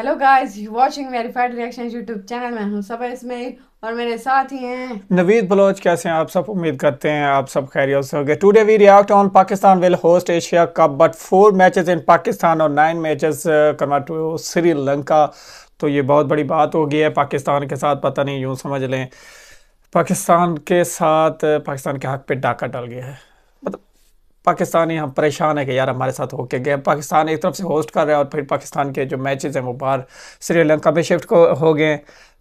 Hello guys you watching verified reactions YouTube channel मैं हूं सब इसमें और मेरे साथ ही हैं नवीद बलोच कैसे हैं आप सब उम्मीद करते हैं आप सब खैरियत से होंगे today we react on Pakistan will host Asia cup but four matches in Pakistan और nine matches convert to Sri Lanka तो ये बहुत बड़ी बात हो गई है पाकिस्तान के साथ पता नहीं यूँ समझ लें पाकिस्तान के साथ पाकिस्तान के हक पे डाका डल गया है पाकिस्तान यहाँ परेशान है कि यार हमारे साथ होके गए पाकिस्तान एक तरफ से होस्ट कर रहा है और फिर पाकिस्तान के जो मैचेस हैं वो बाहर श्रीलंका में शिफ्ट को हो गए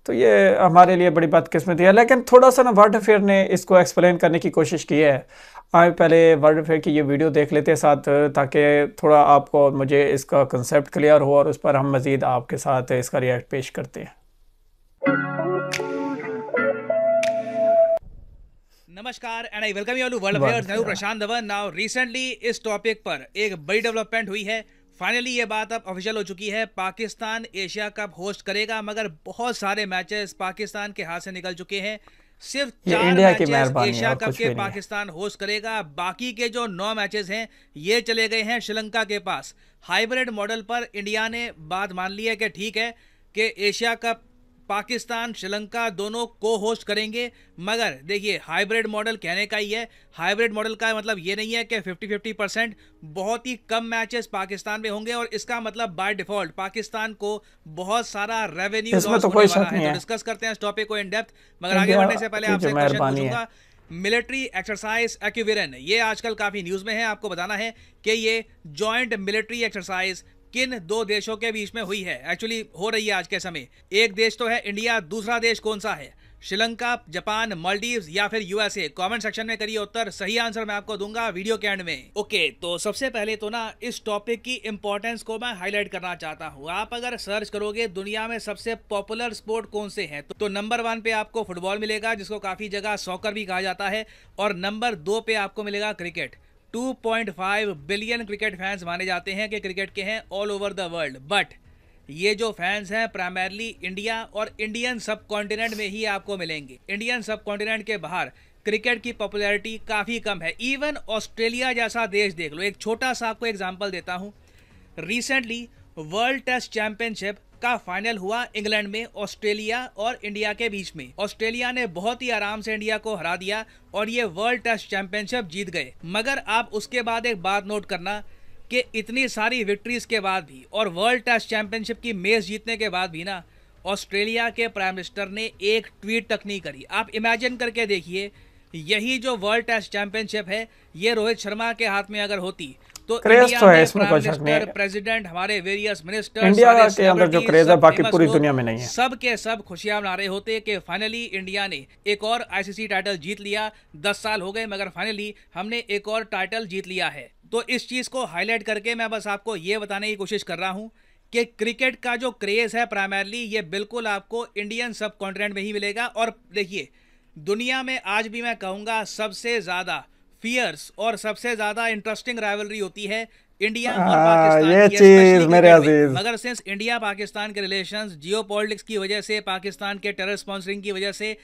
तो ये हमारे लिए बड़ी बात किस्मत है लेकिन थोड़ा सा ना वर्ल्ड अफेयर ने इसको एक्सप्लेन करने की कोशिश की है आए पहले वर्ल्ड अफेयर की ये वीडियो देख लेते हैं साथ ताकि थोड़ा आपको और मुझे इसका कंसेप्ट क्लियर हो और उस पर हम मज़ीद आपके साथ इसका रिएक्ट पेश करते हैं नमस्कार and I welcome you all world मैं प्रशांत धवन नाउ रिसेंटली इस टॉपिक पर एक बड़ी डेवलपमेंट हुई है फाइनली ये बात अब ऑफिशियल हो चुकी है पाकिस्तान एशिया कप होस्ट करेगा मगर बहुत सारे मैचेस पाकिस्तान के हाथ से निकल चुके हैं सिर्फ चार मैचेस एशिया कप के पाकिस्तान होस्ट करेगा बाकी के जो नौ मैचेस हैं ये चले गए हैं श्रीलंका के पास हाइब्रिड मॉडल पर इंडिया ने बात मान ली है कि ठीक है कि एशिया कप पाकिस्तान श्रीलंका दोनों को होस्ट करेंगे मगर देखिए हाइब्रिड मॉडल कहने का ही है हाइब्रिड मॉडल का मतलब ये नहीं है कि 50 50 परसेंट बहुत ही कम मैचेस पाकिस्तान में होंगे और इसका मतलब बाय डिफॉल्ट पाकिस्तान को बहुत सारा रेवेन्यू लॉस तो होने वाला है तो डिस्कस करते हैं इस टॉपिक को इन डेप्थ मगर आगे बढ़ने से पहले आपसे क्वेश्चन पूछूंगा मिलिट्री एक्सरसाइज एक्यूविरन ये आजकल काफ़ी न्यूज़ में है आपको बताना है कि ये ज्वाइंट मिलिट्री एक्सरसाइज किन दो देशों के बीच में हुई है एक्चुअली हो रही है आज के समय एक देश तो है इंडिया दूसरा देश कौन सा है श्रीलंका जापान मालदीव या फिर यूएसए कमेंट सेक्शन में करिए उत्तर सही आंसर मैं आपको दूंगा वीडियो के एंड में ओके तो सबसे पहले तो ना इस टॉपिक की इंपॉर्टेंस को मैं हाईलाइट करना चाहता हूँ आप अगर सर्च करोगे दुनिया में सबसे पॉपुलर स्पोर्ट कौन से हैं तो, तो नंबर वन पे आपको फुटबॉल मिलेगा जिसको काफी जगह सॉकर भी कहा जाता है और नंबर दो पे आपको मिलेगा क्रिकेट 2.5 बिलियन क्रिकेट फैंस माने जाते हैं कि क्रिकेट के हैं all over the world but ये जो फैंस हैं प्राइमरली इंडिया और इंडियन सब कॉन्टिनेंट में ही आपको मिलेंगे इंडियन सब कॉन्टिनेंट के बाहर क्रिकेट की पॉपुलैरिटी काफ़ी कम है इवन ऑस्ट्रेलिया जैसा देश देख लो एक छोटा सा आपको एग्जाम्पल देता हूँ रिसेंटली वर्ल्ड टेस्ट चैंपियनशिप का फाइनल हुआ इंग्लैंड में ऑस्ट्रेलिया और इंडिया के बीच में ऑस्ट्रेलिया ने बहुत ही आराम से इंडिया को हरा दिया और ये वर्ल्ड टेस्ट चैंपियनशिप जीत गए मगर आप उसके बाद एक बात नोट करना कि इतनी सारी विक्ट्रीज के बाद भी और वर्ल्ड टेस्ट चैंपियनशिप की मेज़ जीतने के बाद भी ना ऑस्ट्रेलिया के प्राइम मिनिस्टर ने एक ट्वीट तक नहीं करी आप इमेजिन करके देखिए यही जो वर्ल्ड टेस्ट चैंपियनशिप है ये रोहित शर्मा के हाथ में अगर होती तो क्रेज तो है इसमें कोई शक नहीं प्रेसिडेंट हमारे वेरियस मिनिस्टर इंडिया के अंदर जो क्रेज है बाकी पूरी दुनिया में नहीं है सब के सब खुशियां मना रहे होते कि फाइनली इंडिया ने एक और आईसीसी टाइटल जीत लिया दस साल हो गए मगर फाइनली हमने एक और टाइटल जीत लिया है तो इस चीज को हाईलाइट करके मैं बस आपको ये बताने की कोशिश कर रहा हूँ कि क्रिकेट का जो क्रेज है प्राइमरली ये बिल्कुल आपको इंडियन सब कॉन्टिनेंट में ही मिलेगा और देखिए दुनिया में आज भी मैं कहूँगा सबसे ज़्यादा फियर्स और सबसे ज्यादा इंटरेस्टिंग राइवलरी होती है इंडिया और हाँ, पाकिस्तान ये चीज मेरे अजीज मगर सिंस इंडिया पाकिस्तान के रिलेशन जियो की वजह से पाकिस्तान के टेरर स्पॉन्सरिंग की वजह से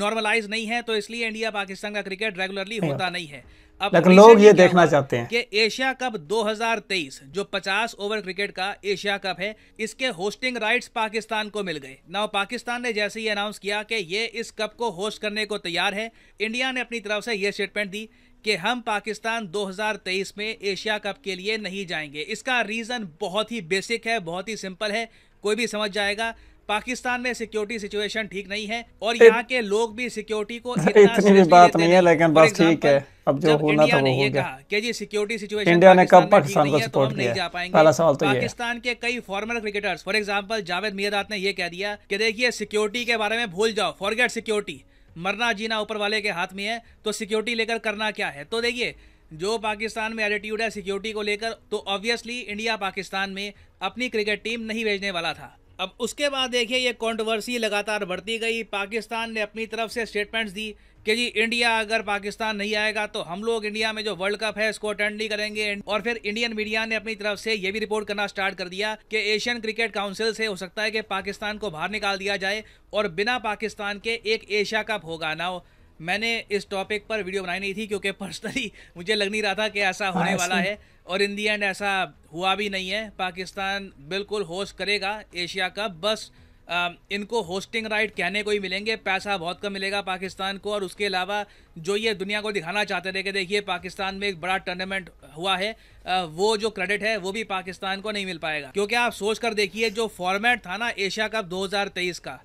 नॉर्मलाइज नहीं है तो इसलिए इंडिया पाकिस्तान का क्रिकेट रेगुलरली हाँ। होता नहीं है अब लोग ये देखना चाहते हैं कि एशिया कप 2023 जो 50 ओवर क्रिकेट का एशिया कप है इसके होस्टिंग राइट्स पाकिस्तान को मिल गए नाउ पाकिस्तान ने जैसे ही अनाउंस किया कि ये इस कप को होस्ट करने को तैयार है इंडिया ने अपनी तरफ से यह स्टेटमेंट दी कि हम पाकिस्तान 2023 में एशिया कप के लिए नहीं जाएंगे इसका रीज़न बहुत ही बेसिक है बहुत ही सिंपल है कोई भी समझ जाएगा पाकिस्तान में सिक्योरिटी सिचुएशन ठीक नहीं है और यहाँ के लोग भी सिक्योरिटी को इतनी भी बात नहीं है लेकिन बस ठीक है अब जो होना था वो हो गया कि जी सिक्योरिटी सिचुएशन इंडिया ने कब पाकिस्तान को सपोर्ट तो किया पहला सवाल तो पाकिस्तान के कई former cricketers for example Javed Miandad ने यह कह दिया कि देखिए सिक्योरिटी के बारे में भूल जाओ फॉरगेट सिक्योरिटी मरना जीना ऊपर वाले के हाथ में है तो सिक्योरिटी लेकर करना क्या है तो देखिए जो पाकिस्तान में एटीट्यूड है सिक्योरिटी को लेकर तो ऑब्वियसली इंडिया पाकिस्तान में अपनी क्रिकेट टीम नहीं भेजने वाला था अब उसके बाद देखिए ये कंट्रोवर्सी लगातार बढ़ती गई पाकिस्तान ने अपनी तरफ से स्टेटमेंट्स दी कि जी इंडिया अगर पाकिस्तान नहीं आएगा तो हम लोग इंडिया में जो वर्ल्ड कप है इसको अटेंड नहीं करेंगे और फिर इंडियन मीडिया ने अपनी तरफ से ये भी रिपोर्ट करना स्टार्ट कर दिया कि एशियन क्रिकेट काउंसिल से हो सकता है कि पाकिस्तान को बाहर निकाल दिया जाए और बिना पाकिस्तान के एक एशिया कप होगा ना हो मैंने इस टॉपिक पर वीडियो बनाई नहीं थी क्योंकि पर्सनली मुझे लग नहीं रहा था कि ऐसा होने वाला है और इन दी एंड ऐसा हुआ भी नहीं है पाकिस्तान बिल्कुल होस्ट करेगा एशिया कप बस आ, इनको होस्टिंग राइट कहने को ही मिलेंगे पैसा बहुत कम मिलेगा पाकिस्तान को और उसके अलावा जो ये दुनिया को दिखाना चाहते थे कि देखिए पाकिस्तान में एक बड़ा टूर्नामेंट हुआ है आ, वो जो क्रेडिट है वो भी पाकिस्तान को नहीं मिल पाएगा क्योंकि आप सोच कर देखिए जो फॉर्मेट था ना एशिया कप दो का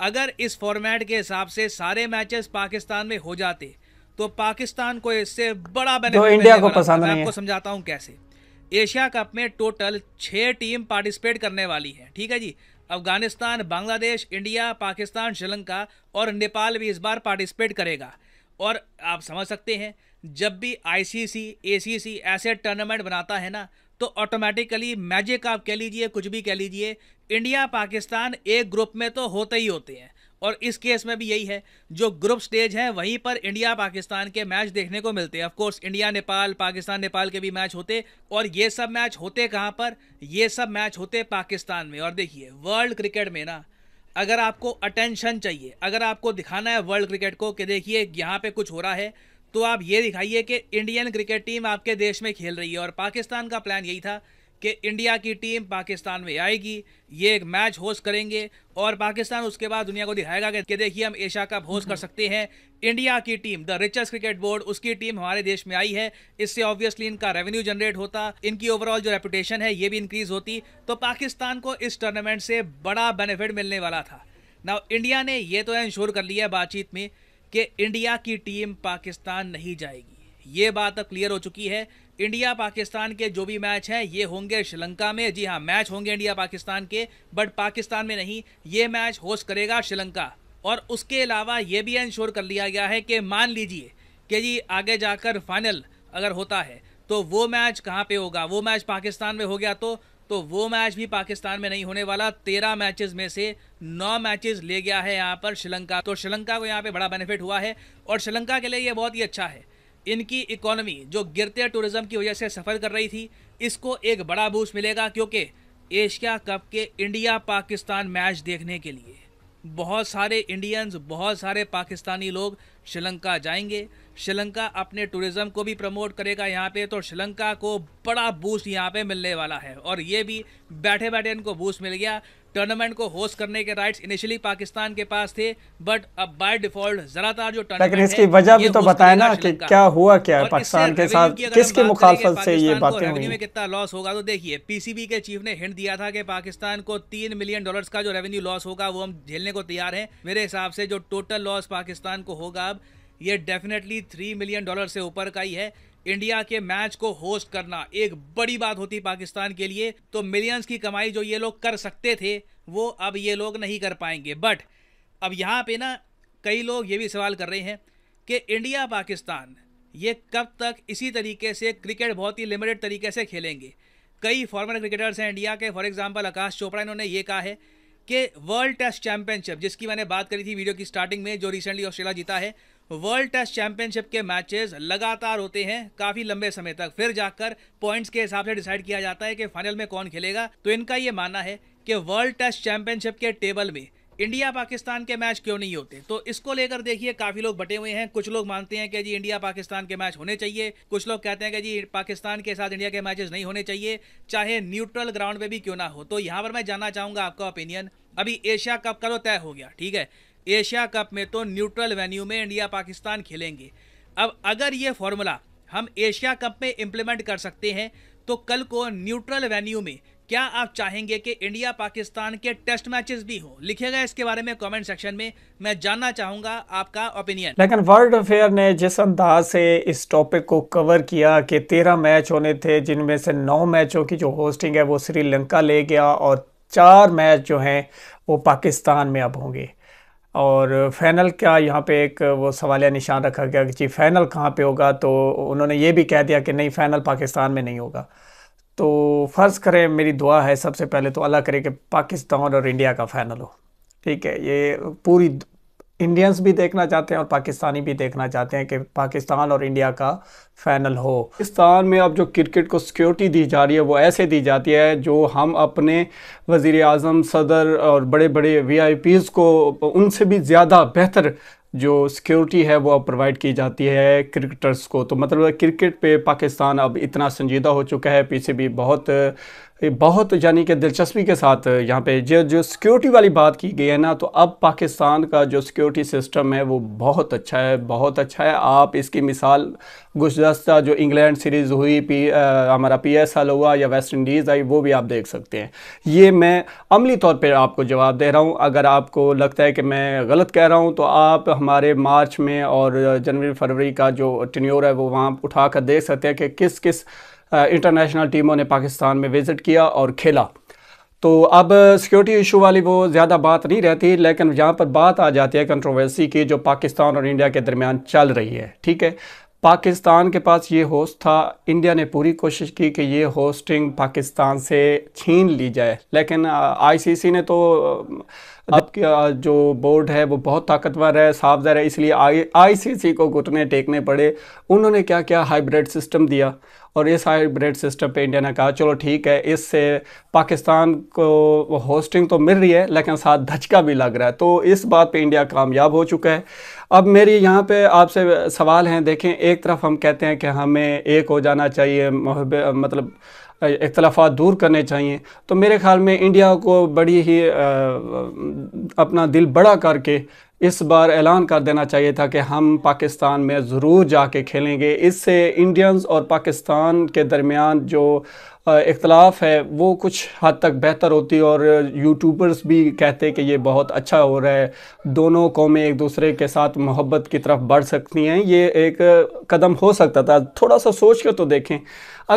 अगर इस फॉर्मेट के हिसाब से सारे मैचेस पाकिस्तान में हो जाते तो पाकिस्तान को इससे बड़ा बेनिफिट तो इंडिया को पसंद नहीं आपको समझाता हूँ कैसे एशिया कप में टोटल छः टीम पार्टिसिपेट करने वाली है ठीक है जी अफगानिस्तान बांग्लादेश इंडिया पाकिस्तान श्रीलंका और नेपाल भी इस बार पार्टिसिपेट करेगा और आप समझ सकते हैं जब भी आईसीसी एसीसी ऐसे टूर्नामेंट बनाता है ना तो ऑटोमेटिकली मैजिक आप कह लीजिए कुछ भी कह लीजिए इंडिया पाकिस्तान एक ग्रुप में तो होते ही होते हैं और इस केस में भी यही है जो ग्रुप स्टेज है वहीं पर इंडिया पाकिस्तान के मैच देखने को मिलते हैं ऑफकोर्स इंडिया नेपाल पाकिस्तान नेपाल के भी मैच होते और ये सब मैच होते कहाँ पर ये सब मैच होते पाकिस्तान में और देखिए वर्ल्ड क्रिकेट में ना अगर आपको अटेंशन चाहिए अगर आपको दिखाना है वर्ल्ड क्रिकेट को कि देखिए यहाँ पे कुछ हो रहा है तो आप ये दिखाइए कि इंडियन क्रिकेट टीम आपके देश में खेल रही है और पाकिस्तान का प्लान यही था कि इंडिया की टीम पाकिस्तान में आएगी ये एक मैच होस्ट करेंगे और पाकिस्तान उसके बाद दुनिया को दिखाएगा कि देखिए हम एशिया कप होस्ट कर सकते हैं इंडिया की team the richest cricket board उसकी टीम हमारे देश में आई है इससे ऑब्वियसली इनका रेवेन्यू जनरेट होता इनकी ओवरऑल जो रेपुटेशन है ये भी इंक्रीज होती तो पाकिस्तान को इस टूर्नामेंट से बड़ा बेनिफिट मिलने वाला था ना इंडिया ने ये तो इंश्योर कर लिया बातचीत में कि इंडिया की टीम पाकिस्तान नहीं जाएगी ये बात अब क्लियर हो चुकी है इंडिया पाकिस्तान के जो भी मैच हैं ये होंगे श्रीलंका में जी हाँ मैच होंगे इंडिया पाकिस्तान के बट पाकिस्तान में नहीं ये मैच होस्ट करेगा श्रीलंका और उसके अलावा ये भी इंश्योर कर लिया गया है कि मान लीजिए कि जी आगे जाकर फाइनल अगर होता है तो वो मैच कहाँ पे होगा वो मैच पाकिस्तान में हो गया तो तो वो मैच भी पाकिस्तान में नहीं होने वाला तेरह मैचेस में से नौ मैचेस ले गया है यहाँ पर श्रीलंका तो श्रीलंका को यहाँ पे बड़ा बेनिफिट हुआ है और श्रीलंका के लिए ये बहुत ही अच्छा है इनकी इकोनॉमी जो गिरते टूरिज़्म की वजह से सफ़र कर रही थी इसको एक बड़ा बूस्ट मिलेगा क्योंकि एशिया कप के इंडिया पाकिस्तान मैच देखने के लिए बहुत सारे इंडियंस बहुत सारे पाकिस्तानी लोग श्रीलंका जाएंगे श्रीलंका अपने टूरिज़्म को भी प्रमोट करेगा यहाँ पे तो श्रीलंका को बड़ा बूस्ट यहाँ पे मिलने वाला है और ये भी बैठे बैठे इनको बूस्ट मिल गया टूर्नामेंट को होस्ट करने के राइट्स इनिशियली पाकिस्तान के पास थे बट अब बाय डिफॉल्ट ज्यादातर जो लेकिन इसकी वजह भी तो बताए ना कि क्या हुआ क्या है पाकिस्तान के साथ किसके मुखालफत से ये बातें हुई में कितना लॉस होगा तो देखिए पीसीबी के चीफ ने हिंट दिया था कि पाकिस्तान को तीन मिलियन डॉलर का जो रेवेन्यू लॉस होगा वो हम झेलने को तैयार है मेरे हिसाब से जो टोटल लॉस पाकिस्तान को होगा अब ये डेफिनेटली थ्री मिलियन डॉलर से ऊपर का ही है इंडिया के मैच को होस्ट करना एक बड़ी बात होती पाकिस्तान के लिए तो मिलियंस की कमाई जो ये लोग कर सकते थे वो अब ये लोग नहीं कर पाएंगे बट अब यहाँ पे ना कई लोग ये भी सवाल कर रहे हैं कि इंडिया पाकिस्तान ये कब तक इसी तरीके से क्रिकेट बहुत ही लिमिटेड तरीके से खेलेंगे कई फॉर्मर क्रिकेटर्स हैं इंडिया के फॉर एग्जांपल आकाश चोपड़ा इन्होंने ये कहा है कि वर्ल्ड टेस्ट चैंपियनशिप जिसकी मैंने बात करी थी वीडियो की स्टार्टिंग में जो रिसेंटली ऑस्ट्रेलिया जीता है वर्ल्ड टेस्ट चैंपियनशिप के मैचेस लगातार होते हैं काफी लंबे समय तक फिर जाकर पॉइंट्स के हिसाब से डिसाइड किया जाता है कि फाइनल में कौन खेलेगा तो इनका ये मानना है कि वर्ल्ड टेस्ट चैंपियनशिप के टेबल में इंडिया पाकिस्तान के मैच क्यों नहीं होते तो इसको लेकर देखिए काफी लोग बटे हुए हैं कुछ लोग मानते हैं कि जी इंडिया पाकिस्तान के मैच होने चाहिए कुछ लोग कहते हैं कि जी पाकिस्तान के साथ इंडिया के मैचेस नहीं होने चाहिए चाहे न्यूट्रल ग्राउंड पे भी क्यों ना हो तो यहाँ पर मैं जानना चाहूंगा आपका ओपिनियन अभी एशिया कप का तो तय हो गया ठीक है एशिया कप में तो न्यूट्रल वेन्यू में इंडिया पाकिस्तान खेलेंगे अब अगर ये फॉर्मूला हम एशिया कप में इम्प्लीमेंट कर सकते हैं तो कल को न्यूट्रल वेन्यू में क्या आप चाहेंगे कि इंडिया पाकिस्तान के टेस्ट मैचेस भी हो लिखेगा इसके बारे में कमेंट सेक्शन में मैं जानना चाहूंगा आपका ओपिनियन लेकिन वर्ल्ड अफेयर ने जिस अंदाज से इस टॉपिक को कवर किया कि तेरह मैच होने थे जिनमें से नौ मैचों की जो होस्टिंग है वो श्रीलंका ले गया और चार मैच जो हैं वो पाकिस्तान में अब होंगे और फाइनल का यहाँ पे एक वो सवालिया निशान रखा गया कि जी फाइनल कहाँ पे होगा तो उन्होंने ये भी कह दिया कि नहीं फाइनल पाकिस्तान में नहीं होगा तो फ़र्ज़ करें मेरी दुआ है सबसे पहले तो अल्लाह करे कि पाकिस्तान और इंडिया का फ़ाइनल हो ठीक है ये पूरी इंडियंस भी देखना चाहते हैं और पाकिस्तानी भी देखना चाहते हैं कि पाकिस्तान और इंडिया का फाइनल हो पाकिस्तान में अब जो क्रिकेट को सिक्योरिटी दी जा रही है वो ऐसे दी जाती है जो हम अपने वज़ी अजम सदर और बड़े बड़े वी आई पीज़ को उनसे भी ज़्यादा बेहतर जो सिक्योरिटी है वो अब प्रोवाइड की जाती है क्रिकेटर्स को तो मतलब क्रिकेट पे पाकिस्तान अब इतना संजीदा हो चुका है पीछे भी बहुत बहुत यानी कि दिलचस्पी के साथ यहाँ पे जो जो सिक्योरिटी वाली बात की गई है ना तो अब पाकिस्तान का जो सिक्योरिटी सिस्टम है वो बहुत अच्छा है बहुत अच्छा है आप इसकी मिसाल गुजशत जो इंग्लैंड सीरीज़ हुई पी आ, हमारा पी एस एल हुआ या वेस्ट इंडीज़ आई वो भी आप देख सकते हैं ये मैं अमली तौर पर आपको जवाब दे रहा हूँ अगर आपको लगता है कि मैं गलत कह रहा हूँ तो आप हमारे मार्च में और जनवरी फरवरी का जो टन्योर है वो वहाँ उठा कर देख सकते हैं कि किस किस इंटरनेशनल टीमों ने पाकिस्तान में विज़िट किया और खेला तो अब सिक्योरिटी इशू वाली वो ज़्यादा बात नहीं रहती लेकिन जहाँ पर बात आ जाती है कंट्रोवर्सी की जो पाकिस्तान और इंडिया के दरमियान चल रही है ठीक है पाकिस्तान के पास ये होस्ट था इंडिया ने पूरी कोशिश की कि ये होस्टिंग पाकिस्तान से छीन ली जाए लेकिन आईसीसी ने तो अब जो बोर्ड है वो बहुत ताकतवर है साफजर है इसलिए आई आईसीसी को घुटने टेकने पड़े उन्होंने क्या क्या हाइब्रिड सिस्टम दिया और इस हाइब्रिड सिस्टम पे इंडिया ने कहा चलो ठीक है इससे पाकिस्तान को होस्टिंग तो मिल रही है लेकिन साथ धचका भी लग रहा है तो इस बात पे इंडिया कामयाब हो चुका है अब मेरी यहाँ पे आपसे सवाल हैं देखें एक तरफ हम कहते हैं कि हमें एक हो जाना चाहिए मतलब इख्तलाफा दूर करने चाहिए तो मेरे ख्याल में इंडिया को बड़ी ही अपना दिल बड़ा करके इस बार ऐलान कर देना चाहिए था कि हम पाकिस्तान में ज़रूर जाके खेलेंगे इससे इंडियंस और पाकिस्तान के दरमियान जो इख्तलाफ है वो कुछ हद तक बेहतर होती और यूट्यूबर्स भी कहते कि ये बहुत अच्छा हो रहा है दोनों कौमें एक दूसरे के साथ मोहब्बत की तरफ बढ़ सकती हैं ये एक कदम हो सकता था थोड़ा सा सोच कर तो देखें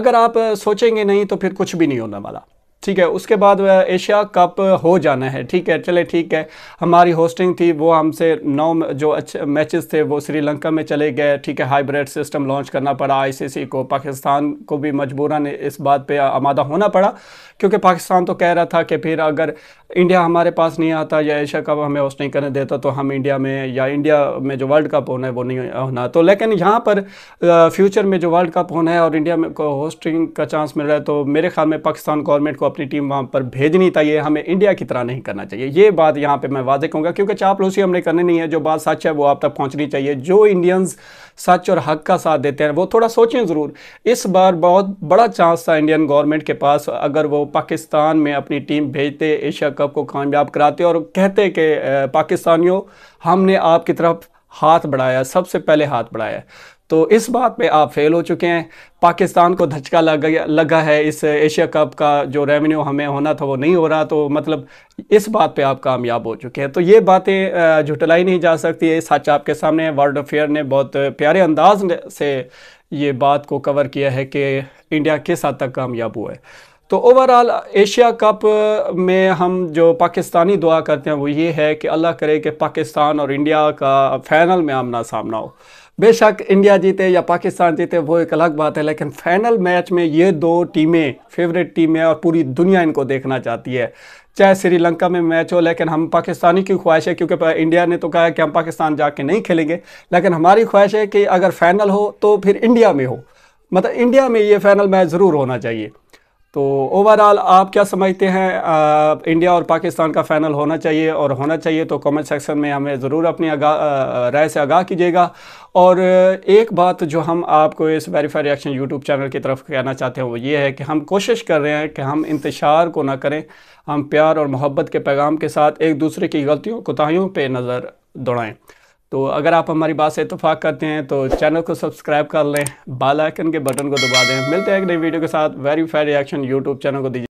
अगर आप सोचेंगे नहीं तो फिर कुछ भी नहीं होने वाला ठीक है उसके बाद एशिया कप हो जाना है ठीक है चले ठीक है हमारी होस्टिंग थी वो हमसे नौ जो अच्छे मैचेस थे वो श्रीलंका में चले गए ठीक है हाइब्रिड सिस्टम लॉन्च करना पड़ा आईसीसी को पाकिस्तान को भी मजबूरन इस बात पे आमादा होना पड़ा क्योंकि पाकिस्तान तो कह रहा था कि फिर अगर इंडिया हमारे पास नहीं आता या एशिया कप हमें होस्ट नहीं करने देता तो हम इंडिया में या इंडिया में जो वर्ल्ड कप होना है वो नहीं होना तो लेकिन यहाँ पर फ्यूचर में जो वर्ल्ड कप होना है और इंडिया में को होस्टिंग का चांस मिल रहा है तो मेरे ख्याल में पाकिस्तान गवर्नमेंट को अपनी टीम वहाँ पर भेजनी चाहिए हमें इंडिया की तरह नहीं करना चाहिए ये बात यहाँ पर मैं वाजे कहूँगा क्योंकि चापलूसी हमने करनी नहीं है जो बात सच है वो आप तक पहुँचनी चाहिए जो इंडियंस सच और हक का साथ देते हैं वो थोड़ा सोचें ज़रूर इस बार बहुत बड़ा चांस था इंडियन गवर्नमेंट के पास अगर वो पाकिस्तान में अपनी टीम भेजते एशिया कप को कामयाब कराते और कहते कि पाकिस्तानियों हमने आपकी तरफ हाथ बढ़ाया सबसे पहले हाथ बढ़ाया तो इस बात पे आप फेल हो चुके हैं पाकिस्तान को धचका लगा लगा है इस एशिया कप का जो रेवेन्यू हमें होना था वो नहीं हो रहा तो मतलब इस बात पे आप कामयाब हो चुके हैं तो ये बातें झुटलाई नहीं जा सकती है सच आपके सामने वर्ल्ड अफेयर ने बहुत प्यारे अंदाज से ये बात को कवर किया है कि इंडिया किस हद तक कामयाब हुआ है तो ओवरऑल एशिया कप में हम जो पाकिस्तानी दुआ करते हैं वो ये है कि अल्लाह करे कि पाकिस्तान और इंडिया का फाइनल में आमना सामना हो बेशक इंडिया जीते या पाकिस्तान जीते वो एक अलग बात है लेकिन फाइनल मैच में ये दो टीमें फेवरेट टीमें और पूरी दुनिया इनको देखना चाहती है चाहे श्रीलंका में मैच हो लेकिन हम पाकिस्तानी की ख्वाहिश है क्योंकि इंडिया ने तो कहा है कि हम पाकिस्तान जाके नहीं खेलेंगे लेकिन हमारी ख्वाहिश है कि अगर फाइनल हो तो फिर इंडिया में हो मतलब इंडिया में ये फाइनल मैच ज़रूर होना चाहिए तो ओवरऑल आप क्या समझते हैं आ, इंडिया और पाकिस्तान का फाइनल होना चाहिए और होना चाहिए तो कमेंट सेक्शन में हमें ज़रूर अपनी आगा राय से आगाह कीजिएगा और एक बात जो हम आपको इस वेरीफाई रिएक्शन यूट्यूब चैनल की तरफ कहना चाहते हैं वो ये है कि हम कोशिश कर रहे हैं कि हम इंतशार को ना करें हम प्यार और मोहब्बत के पैगाम के साथ एक दूसरे की गलतियों कोताहीियों पर नज़र दौड़ाएँ तो अगर आप हमारी बात से इतफाक़ करते हैं तो चैनल को सब्सक्राइब कर लें बाल आइकन के बटन को दबा दें मिलते हैं एक नई वीडियो के साथ वेरीफाइड रिएक्शन यूट्यूब चैनल को दीजिए